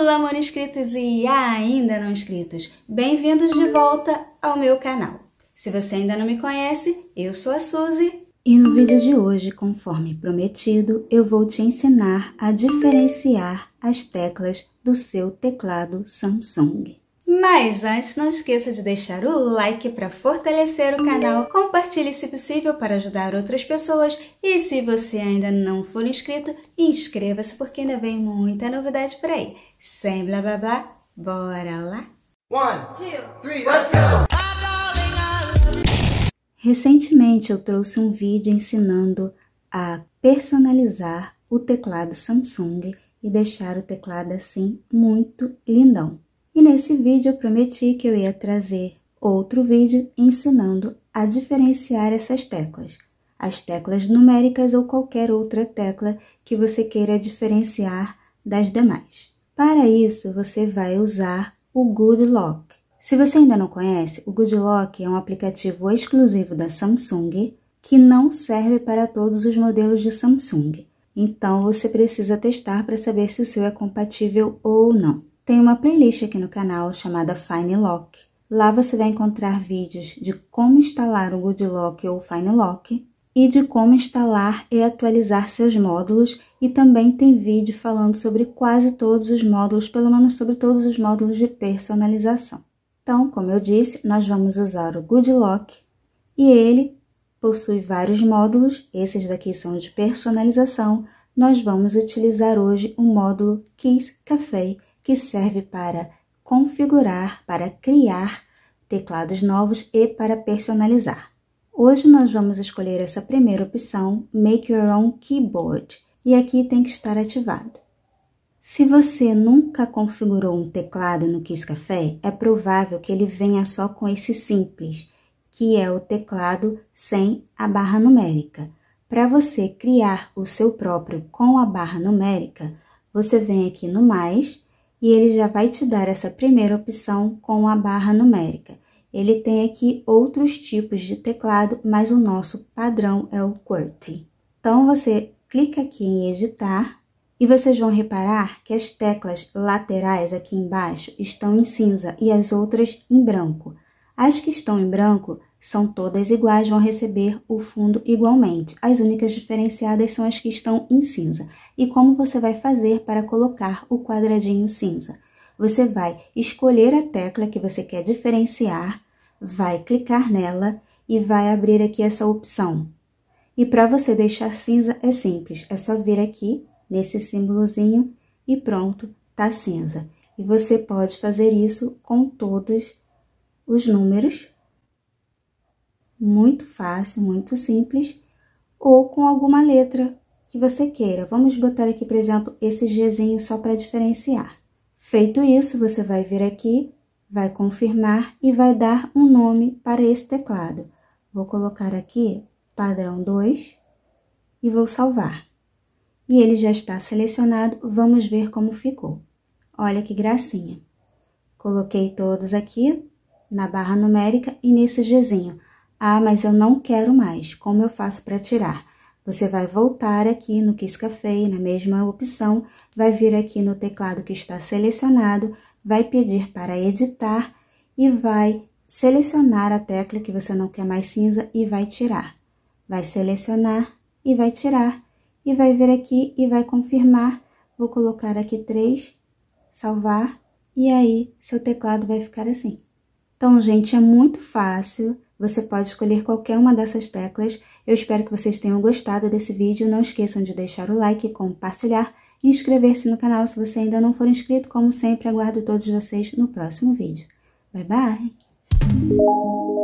Olá, inscritos e ainda não inscritos! Bem-vindos de volta ao meu canal. Se você ainda não me conhece, eu sou a Suzy. E no vídeo de hoje, conforme prometido, eu vou te ensinar a diferenciar as teclas do seu teclado Samsung. Mas antes, não esqueça de deixar o like para fortalecer o canal, compartilhe se possível para ajudar outras pessoas e se você ainda não for inscrito, inscreva-se porque ainda vem muita novidade por aí. Sem blá blá blá, bora lá? let's go! Recentemente eu trouxe um vídeo ensinando a personalizar o teclado Samsung e deixar o teclado assim muito lindão. E nesse vídeo eu prometi que eu ia trazer outro vídeo ensinando a diferenciar essas teclas, as teclas numéricas ou qualquer outra tecla que você queira diferenciar das demais. Para isso, você vai usar o GoodLock. Se você ainda não conhece, o GoodLock é um aplicativo exclusivo da Samsung que não serve para todos os modelos de Samsung. Então, você precisa testar para saber se o seu é compatível ou não. Tem uma playlist aqui no canal chamada Fine Lock. Lá você vai encontrar vídeos de como instalar o Good Lock ou Fine Lock e de como instalar e atualizar seus módulos e também tem vídeo falando sobre quase todos os módulos, pelo menos sobre todos os módulos de personalização. Então, como eu disse, nós vamos usar o Good Lock e ele possui vários módulos, esses daqui são de personalização. Nós vamos utilizar hoje o módulo Kiss Café que serve para configurar, para criar teclados novos e para personalizar. Hoje nós vamos escolher essa primeira opção, Make Your Own Keyboard, e aqui tem que estar ativado. Se você nunca configurou um teclado no Kiss Café, é provável que ele venha só com esse simples, que é o teclado sem a barra numérica. Para você criar o seu próprio com a barra numérica, você vem aqui no mais, e ele já vai te dar essa primeira opção com a barra numérica. Ele tem aqui outros tipos de teclado, mas o nosso padrão é o QWERTY. Então, você clica aqui em editar e vocês vão reparar que as teclas laterais aqui embaixo estão em cinza e as outras em branco. As que estão em branco são todas iguais, vão receber o fundo igualmente. As únicas diferenciadas são as que estão em cinza. E como você vai fazer para colocar o quadradinho cinza? Você vai escolher a tecla que você quer diferenciar, vai clicar nela e vai abrir aqui essa opção. E para você deixar cinza é simples, é só vir aqui nesse símbolozinho e pronto, tá cinza. E você pode fazer isso com todos os números muito fácil, muito simples, ou com alguma letra que você queira. Vamos botar aqui, por exemplo, esse Gzinho só para diferenciar. Feito isso, você vai vir aqui, vai confirmar e vai dar um nome para esse teclado. Vou colocar aqui padrão 2 e vou salvar. E ele já está selecionado, vamos ver como ficou. Olha que gracinha. Coloquei todos aqui na barra numérica e nesse Gzinho. Ah, mas eu não quero mais. Como eu faço para tirar? Você vai voltar aqui no Kiss Café, na mesma opção, vai vir aqui no teclado que está selecionado, vai pedir para editar e vai selecionar a tecla que você não quer mais cinza e vai tirar. Vai selecionar e vai tirar. E vai vir aqui e vai confirmar. Vou colocar aqui 3, salvar, e aí seu teclado vai ficar assim. Então, gente, é muito fácil. Você pode escolher qualquer uma dessas teclas. Eu espero que vocês tenham gostado desse vídeo. Não esqueçam de deixar o like, compartilhar e inscrever-se no canal se você ainda não for inscrito. Como sempre, aguardo todos vocês no próximo vídeo. Bye, bye!